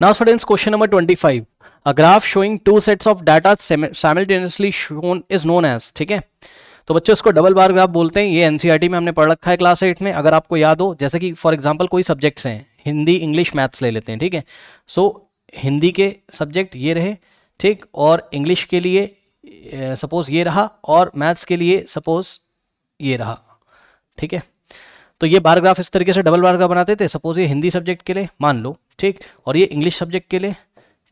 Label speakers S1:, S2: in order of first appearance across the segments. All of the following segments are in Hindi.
S1: Now students question number 25 a graph showing two sets of data simultaneously shown is known as ठीक है तो बच्चों इसको डबल बार ग्राफ बोलते हैं ये एनसीईआरटी e में हमने पढ़ रखा है क्लास एट में अगर आपको याद हो जैसे कि फॉर एग्जाम्पल कोई सब्जेक्ट्स हैं हिंदी इंग्लिश मैथ्स ले लेते हैं ठीक है सो so, हिंदी के सब्जेक्ट ये रहे ठीक और इंग्लिश के लिए सपोज़ ये रहा और मैथ्स के लिए सपोज़ ये रहा ठीक है तो ये बार ग्राफ इस तरीके से डबल बार ग्राफ बनाते थे सपोज़ ये हिंदी सब्जेक्ट के लिए मान लो ठीक और ये इंग्लिश सब्जेक्ट के लिए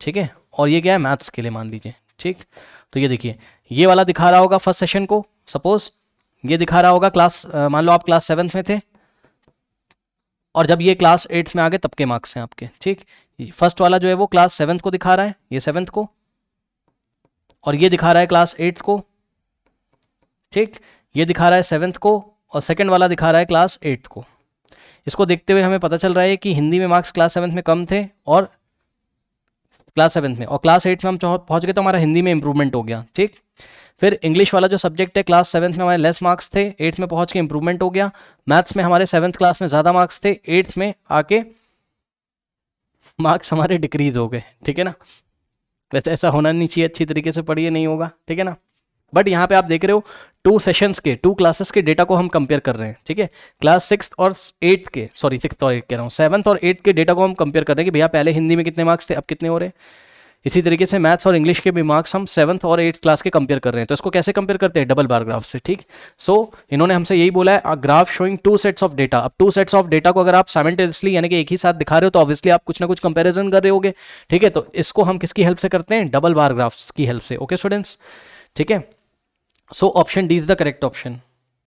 S1: ठीक है और ये क्या है मैथ्स के लिए मान लीजिए ठीक तो ये देखिए ये वाला दिखा रहा होगा फर्स्ट सेशन को सपोज ये दिखा रहा होगा क्लास मान लो आप क्लास सेवन्थ में थे और जब ये क्लास एट्थ में आ गए तब के मार्क्स हैं आपके ठीक फर्स्ट वाला जो है वो क्लास सेवन्थ को दिखा रहा है ये सेवन्थ को और ये दिखा रहा है क्लास एट्थ को ठीक ये दिखा रहा है सेवन्थ को और सेकेंड वाला दिखा रहा है क्लास एट्थ को इसको देखते हुए हमें पता चल रहा है कि हिंदी में मार्क्स क्लास सेवन्थ में कम थे और क्लास सेवन्थ में और क्लास एट्थ में हम पहुंच गए तो हमारा हिंदी में इंप्रूवमेंट हो गया ठीक फिर इंग्लिश वाला जो सब्जेक्ट है क्लास सेवन्थ में हमारे लेस मार्क्स थे एट्थ में पहुंच के इंप्रूवमेंट हो गया मैथ्स में हमारे सेवन्थ क्लास में ज़्यादा मार्क्स थे एट्थ में आके मार्क्स हमारे डिक्रीज हो गए ठीक है ना वैसे ऐसा होना नहीं चाहिए अच्छी तरीके से पढ़िए नहीं होगा ठीक है ना बट यहाँ पे आप देख रहे हो टू सेशंस के टू क्लासेस के डेटा को हम कंपेयर कर रहे हैं ठीक है क्लास सिक्स और एट्थ के सॉरी सिक्स और एट कह रहा हूँ सेवन्थ और एट्थ के डेटा को हम कंपेयर कर रहे हैं कि भैया पहले हिंदी में कितने मार्क्स थे अब कितने हो रहे हैं इसी तरीके से मैथ्स और इंग्लिश के भी मार्क्स हम सेवन्थ और एट्थ क्लास के कंपेयर कर रहे हैं तो इसको कैसे कंपेयर करते हैं डबल बार ग्राफ से ठीक सो so, इन्होंने हमसे यही बोला है graph showing two sets of data अब टू सेट्स ऑफ डेटा को अगर आप साइमेंटेसली यानी कि एक ही साथ दिखा रहे हो तो ऑब्वियसली आप कुछ ना कुछ कंपेरिजन कर रहे होगे ठीक है तो इसको हम किसकी हेल्प से करते हैं डबल बार ग्राफ्स की हेल्प से ओके स्टूडेंट्स ठीक है so option d is the correct option